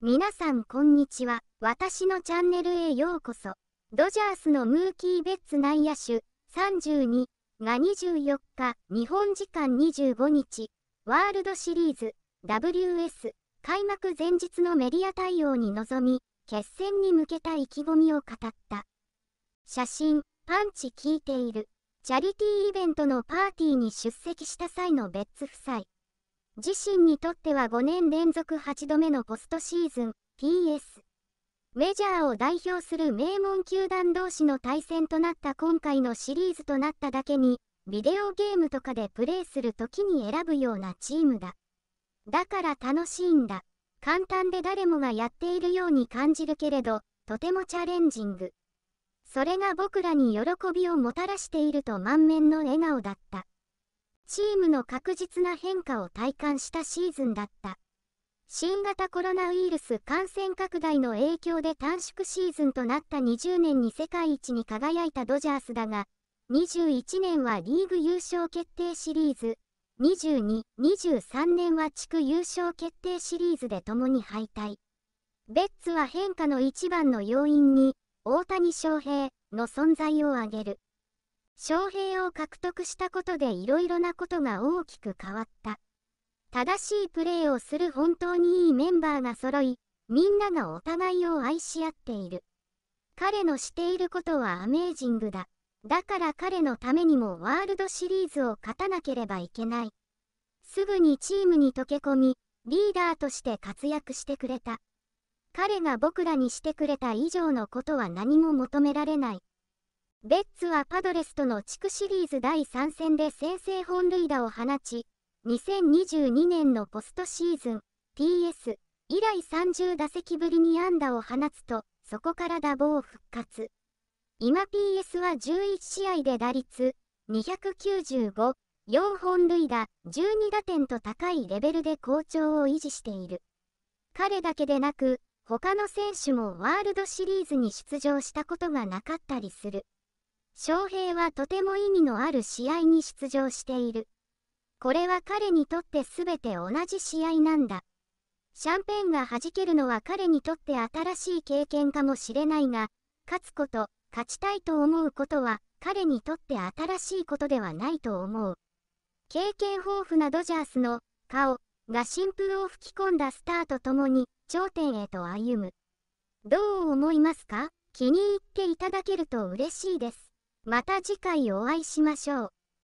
皆さんこんにちは。私のチャンネルへようこそ。ドジャースのムーキー・ベッツ内野手32が24日、日本時間25日、ワールドシリーズ WS 開幕前日のメディア対応に臨み、決戦に向けた意気込みを語った。写真、パンチ効いている。チャリティーイベントのパーティーに出席した際のベッツ夫妻。自身にとっては5年連続8度目のポストシーズン PS メジャーを代表する名門球団同士の対戦となった今回のシリーズとなっただけにビデオゲームとかでプレイする時に選ぶようなチームだだから楽しいんだ簡単で誰もがやっているように感じるけれどとてもチャレンジングそれが僕らに喜びをもたらしていると満面の笑顔だったチームの確実な変化を体感したシーズンだった。新型コロナウイルス感染拡大の影響で短縮シーズンとなった20年に世界一に輝いたドジャースだが、21年はリーグ優勝決定シリーズ、22、23年は地区優勝決定シリーズで共に敗退。ベッツは変化の一番の要因に、大谷翔平の存在を挙げる。将兵を獲得したことでいろいろなことが大きく変わった正しいプレーをする本当にいいメンバーが揃いみんながお互いを愛し合っている彼のしていることはアメージングだだから彼のためにもワールドシリーズを勝たなければいけないすぐにチームに溶け込みリーダーとして活躍してくれた彼が僕らにしてくれた以上のことは何も求められないベッツはパドレスとの地区シリーズ第3戦で先制本塁打を放ち、2022年のポストシーズン t s 以来30打席ぶりに安打を放つと、そこから打棒復活。今 PS は11試合で打率295、4本塁打、12打点と高いレベルで好調を維持している。彼だけでなく、他の選手もワールドシリーズに出場したことがなかったりする。翔平はとても意味のある試合に出場している。これは彼にとって全て同じ試合なんだ。シャンペーンが弾けるのは彼にとって新しい経験かもしれないが、勝つこと、勝ちたいと思うことは彼にとって新しいことではないと思う。経験豊富なドジャースの顔が新風を吹き込んだスターとともに頂点へと歩む。どう思いますか気に入っていただけると嬉しいです。また次回お会いしましょう。